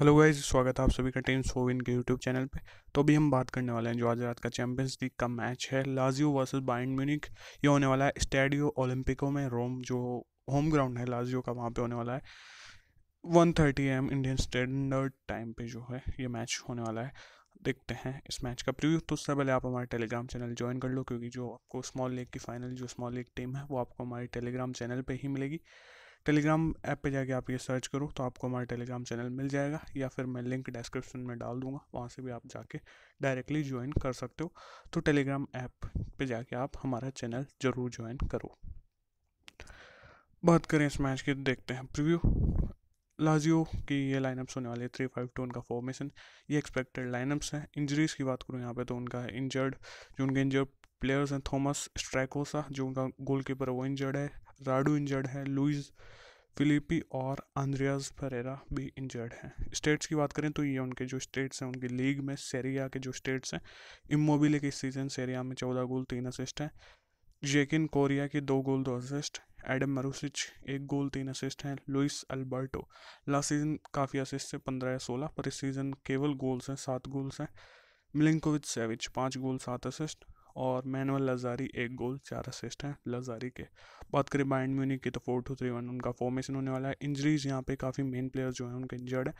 hello guys स्वागत है आप सभी का टीम सोविन के यूट्यूब चैनल पे तो अभी हम बात करने वाले हैं जो आज रात का चैंपियंस लीग का मैच है लाजियो वर्सेस बाइंड म्यूनिक ये होने वाला है स्टेडियो ओलंपिको में रोम जो होम ग्राउंड है लाजियो का वहाँ पे होने वाला है one thirty AM Indian Standard Time पे जो है ये मैच होने वाला है देखते हैं इस मैच का प्रीव्यू तो उससे पहले आप हमारे टेलीग्राम चैनल ज्वाइन कर लो क्योंकि जो आपको स्मॉल लीग की फाइनल जो स्मॉल लीग टीम है वो आपको हमारे टेलीग्राम चैनल पर ही मिलेगी टेलीग्राम ऐप पे जाके आप ये सर्च करो तो आपको हमारा टेलीग्राम चैनल मिल जाएगा या फिर मैं लिंक डिस्क्रिप्शन में डाल दूंगा वहाँ से भी आप जाके डायरेक्टली ज्वाइन कर सकते हो तो टेलीग्राम ऐप पे जाके आप हमारा चैनल ज़रूर ज्वाइन करो बात करें इस मैच की तो देखते हैं प्रीव्यू लाजियो की ये लाइनअप्स होने वाले थ्री फाइव टू उनका फॉर्मेशन ये एक्सपेक्टेड लाइनअप्स हैं इंजरीज़ की बात करूँ यहाँ पे तो उनका इंजर्ड जो उनके इंजर्ड प्लेयर्स हैं थॉमस स्ट्राइकोसा जो उनका गोलकीपर है वो इंजर्ड है राडू इंजर्ड है लुइस फिलिपी और आंद्रियाज फरेरा भी इंजर्ड हैं स्टेट्स की बात करें तो ये उनके जो स्टेट्स हैं उनकी लीग में सेरिया के जो स्टेट्स हैं इमोबिले के सीजन सेरिया में चौदह गोल तीन असिस्ट हैं जेकिन कोरिया के दो गोल दो असिस्ट एडम मरूसिच एक गोल तीन असिस्ट हैं लुइस अल्बर्टो लास्ट सीज़न काफ़ी असिस्ट से पंद्रह या सोलह पर इस सीज़न केवल गोल्स हैं सात गोल्स हैं मिलिंकोविच सेविच पाँच गोल सात असिस्ट और मैनुअल लजारी एक गोल चार असिस्ट हैं लजारी के बात करें बाइंड म्यूनिक की तो फोर टू थ्री वन उनका फॉर्मेशन होने वाला है इंजरीज यहाँ पे काफ़ी मेन प्लेयर्स जो हैं उनके इंजर्ड है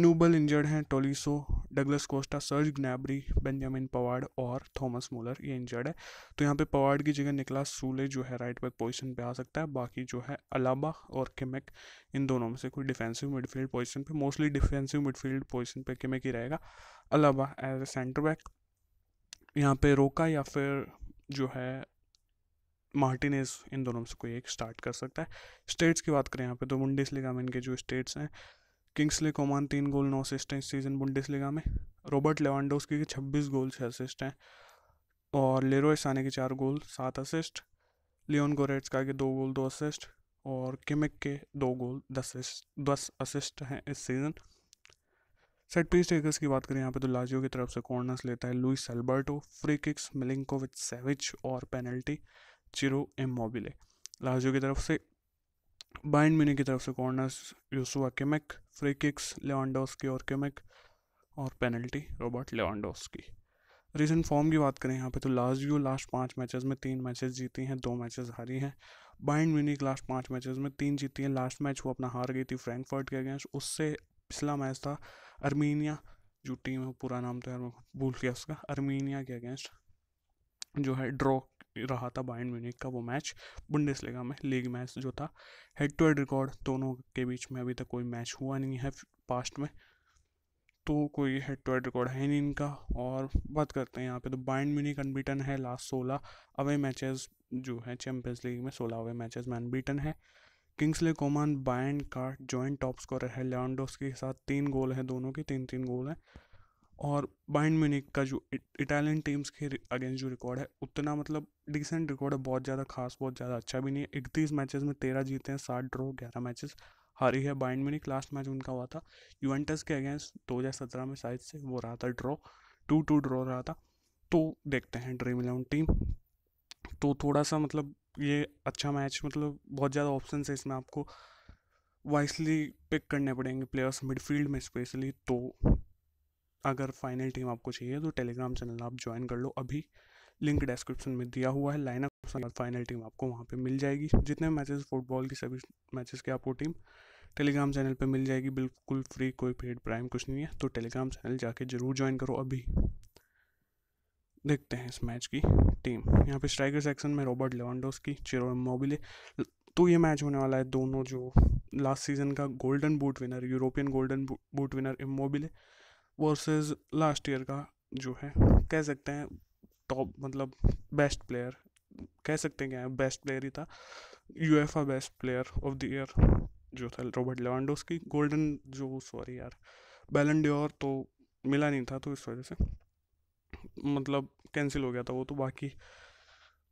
नूबल इंजर्ड हैं Tolisso Douglas Costa Serge Gnabry Benjamin Pavard और थॉमस मूलर ये इंजर्ड है तो यहाँ पे पवाड़ की जगह निकला सूले जो है राइट बैक पोजीशन पे आ सकता है बाकी जो है अलाबा और किमेक इन दोनों में से कोई डिफेंसिव मिडफील्ड पोजीशन पे मोस्टली डिफेंसिव मिडफील्ड पोजीशन पे किमेक ही रहेगा Alaba as a centre back यहाँ पे रोका या फिर जो है मार्टिनेस इन दोनों में से कोई एक स्टार्ट कर सकता है स्टेट्स की बात करें यहाँ पे तो बुंडिस लिगा में इनके जो स्टेट्स हैं किंग्सले कोमान तीन गोल नौ असिस्ट हैं इस सीज़न बुंडिस लिगा में रॉबर्ट लेवानडोस्की के छब्बीस गोल छः असिस्ट हैं और लेरो साने के चार गोल सात असिस्ट लियोन गोरेट्स का के दो गोल दो असिस्ट और किमिक के दो गोल दस दस असिस्ट हैं इस सीज़न सेट पीस टेकर्स की बात करें यहाँ पे तो लाजियो की तरफ से कॉर्नर्स लेता है Luis Alberto free kicks with Savic और पेनल्टी चिरो मोबिले लाजियो की तरफ से बाइंड म्यूनिक की तरफ से corners usually Kimmich free kicks की और केमेक और पेनल्टी रॉबर्ट की रिसेंट फॉर्म की बात करें यहाँ पे तो लाजियो लास्ट पाँच मैचेस में तीन मैचेस जीती हैं दो मैचेस हारी हैं बाइंड म्यूनिक लास्ट पाँच मैचेस में तीन जीती हैं लास्ट मैच वो अपना हार गई थी फ्रैंकफर्ट के अगेंस्ट उससे पिछला मैच था अर्मीनिया जो टीम है पूरा नाम तो यार मैं भूल गया उसका अर्मीनिया के अगेंस्ट जो है ड्रॉ रहा था बाइंड म्यूनिक का वो मैच बुंडेस लेगा में लीग मैच जो था हेड टू हेड रिकॉर्ड दोनों के बीच में अभी तक कोई मैच हुआ नहीं है पास्ट में तो कोई हेड टू हेड रिकॉर्ड है नहीं इनका और बात करते हैं यहाँ पे तो बाइंड म्यूनिक अनबीटन है लास्ट सोलह अवे मैचेस जो है चैम्पियंस लीग में सोलह अवे मैचेस में अनबीटन है किंग्सले कोमान बायन का जॉइंट टॉप स्कोरर है लियांडोस के साथ तीन गोल हैं दोनों के तीन तीन गोल हैं और बाइन म्यूनिक का जो इटालियन टीम्स के अगेंस्ट जो रिकॉर्ड है उतना मतलब डिसेंट रिकॉर्ड है बहुत ज़्यादा खास बहुत ज़्यादा अच्छा भी नहीं है इकतीस मैचेस में तेरह जीते हैं सात ड्रॉ ग्यारह मैचेस हारी है बाइन म्यूनिक लास्ट मैच उनका हुआ था यूवेंटस के अगेंस्ट दो हज़ार सत्रह में शायद से वो रहा था ड्रॉ टू टू ड्रॉ रहा था तो देखते हैं ड्रीम इलेवन टीम तो थोड़ा सा मतलब ये अच्छा मैच मतलब बहुत ज़्यादा ऑप्शन है इसमें आपको वाइसली पिक करने पड़ेंगे प्लेयर्स मिडफील्ड में स्पेशली तो अगर फाइनल टीम आपको चाहिए तो टेलीग्राम चैनल आप ज्वाइन कर लो अभी लिंक डिस्क्रिप्शन में दिया हुआ है लाइन अप फाइनल टीम आपको वहाँ पे मिल जाएगी जितने मैचेस फुटबॉल की सभी मैचेस के आपको टीम टेलीग्राम चैनल पे मिल जाएगी बिल्कुल फ्री कोई पेड प्राइम कुछ नहीं है तो टेलीग्राम चैनल जाके ज़रूर ज्वाइन करो अभी देखते हैं इस मैच की टीम यहाँ पे स्ट्राइकर सेक्शन में रॉबर्ट की चिरो मोबिले तो ये मैच होने वाला है दोनों जो लास्ट सीजन का golden boot winner European golden boot winner Immobile versus last year का जो है कह सकते हैं टॉप मतलब बेस्ट प्लेयर कह सकते हैं क्या बेस्ट प्लेयर ही था UEFA best player of the year जो था रॉबर्ट की गोल्डन जो सॉरी यार बैलन तो मिला नहीं था तो इस वजह से मतलब कैंसिल हो गया था वो तो बाकी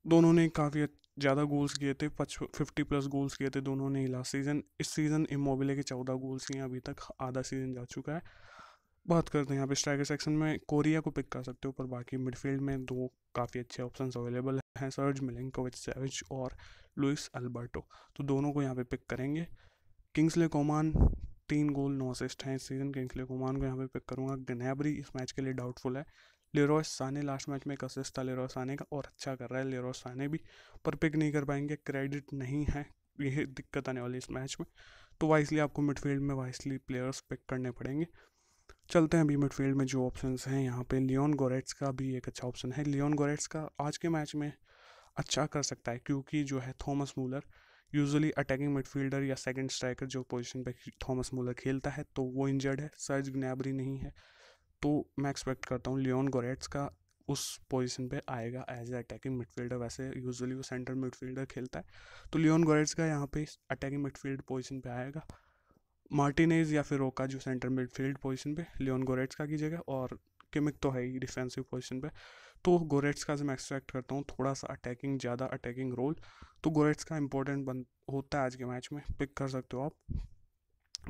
दोनों ने काफ़ी ज़्यादा गोल्स किए थे पच फिफ्टी प्लस गोल्स किए थे दोनों ने लास्ट सीज़न इस सीज़न इमोबिले के चौदह गोल्स हैं अभी तक आधा सीज़न जा चुका है बात करते हैं यहाँ पे स्ट्राइकर सेक्शन में कोरिया को पिक कर सकते हो पर बाकी मिडफील्ड में दो काफ़ी अच्छे ऑप्शन अवेलेबल हैं सर्ज कोविच सेविच और लुइस अल्बर्टो तो दोनों को यहाँ पे पिक करेंगे किंग्सले कोमान तीन गोल नौ असिस्ट हैं इस सीज़न किंग्सले कोमान को यहाँ पे पिक करूँगा गनेबरी इस मैच के लिए डाउटफुल है लेरोस साने लास्ट मैच में एक असिस्ट था लेरोस साने का और अच्छा कर रहा है लेरोस साने भी पर पिक नहीं कर पाएंगे क्रेडिट नहीं है ये दिक्कत आने वाली इस मैच में तो वाइसली आपको मिडफील्ड में वाइसली प्लेयर्स पिक करने पड़ेंगे चलते हैं अभी मिडफील्ड में जो ऑप्शंस हैं यहाँ पे लियोन गोरेट्स का भी एक अच्छा ऑप्शन है लियोन गोरेट्स का आज के मैच में अच्छा कर सकता है क्योंकि जो है Thomas Muller usually attacking midfielder या सेकंड स्ट्राइकर जो पोजीशन पे थॉमस मूलर खेलता है तो वो इंजर्ड है सर्ज ग्नैबरी नहीं है मैं एक्सपेक्ट करता हूँ लियोन गोरेट्स का उस पोजीशन पे आएगा एज ए अटैकिंग मिडफील्डर वैसे यूजुअली वो सेंट्रल मिडफील्डर खेलता है तो लियोन गोरेट्स का यहाँ पे अटैकिंग मिडफील्ड पोजीशन पे आएगा मार्टिनेज या फिर रोका जो सेंटर मिडफील्ड पोजीशन पे लियोन गोरेट्स का कीजिएगा और किमिक तो है ही डिफेंसिव पोजीशन पे तो गोरेट्स का से मैं एक्सपेक्ट करता हूँ थोड़ा सा अटैकिंग ज़्यादा अटैकिंग रोल तो गोरेट्स का इंपॉर्टेंट बन होता है आज के मैच में पिक कर सकते हो आप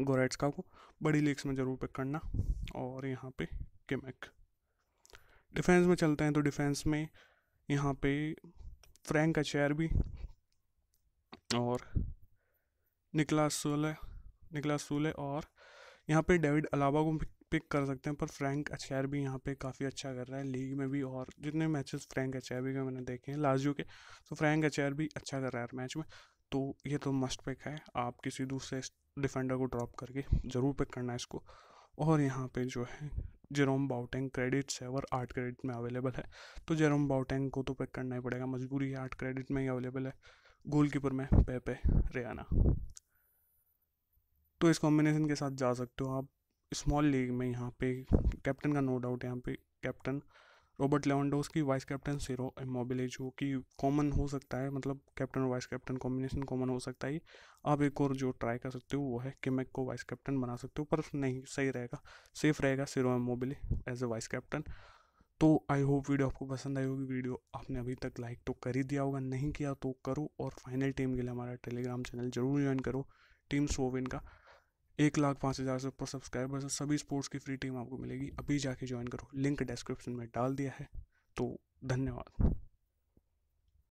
गोरेट्स का को बड़ी लीग्स में ज़रूर पिक करना और यहाँ पे गिमिक डिफेंस में चलते हैं तो डिफेंस में यहाँ पे फ्रैंक अचैर भी और निकलासूल निकलासूल और यहाँ पे डेविड अलावा को पिक कर सकते हैं पर फ्रैंक अचेयर भी यहाँ पे काफ़ी अच्छा कर रहा है लीग में भी और जितने मैचेस फ्रैंक अचैर भी के मैंने देखे हैं लाजियो के तो फ्रैंक अचैर भी अच्छा कर रहा है मैच में तो ये तो मस्ट पिक है आप किसी दूसरे डिफेंडर को ड्रॉप करके ज़रूर पिक करना है इसको और यहाँ पे जो है जेरोम बाउटेंग क्रेडिट्स है और आठ क्रेडिट में अवेलेबल है तो जेरोम बाउटेंग को तो पिक करना ही पड़ेगा मजबूरी है आठ क्रेडिट में ही अवेलेबल है गोल कीपर में पेपे रियाना तो इस कॉम्बिनेशन के साथ जा सकते हो आप स्मॉल लीग में यहाँ पे कैप्टन का नो डाउट यहाँ पे कैप्टन रॉबर्ट की वाइस कैप्टन सिरो एमोबिले जो कि कॉमन हो सकता है मतलब कैप्टन और वाइस कैप्टन कॉम्बिनेशन कॉमन हो सकता है आप एक और जो ट्राई कर सकते हो वो है किमेक को वाइस कैप्टन बना सकते हो पर नहीं सही रहेगा सेफ रहेगा Ciro Immobile as a vice captain तो आई होप वीडियो आपको पसंद आई होगी वीडियो आपने अभी तक लाइक तो कर ही दिया होगा नहीं किया तो करो और फाइनल टीम के लिए हमारा टेलीग्राम चैनल जरूर ज्वाइन करो टीम सोविन का एक लाख पाँच हज़ार से ऊपर सब्सक्राइबर्स हैं सभी स्पोर्ट्स की फ्री टीम आपको मिलेगी अभी जाके ज्वाइन करो लिंक डिस्क्रिप्शन में डाल दिया है तो धन्यवाद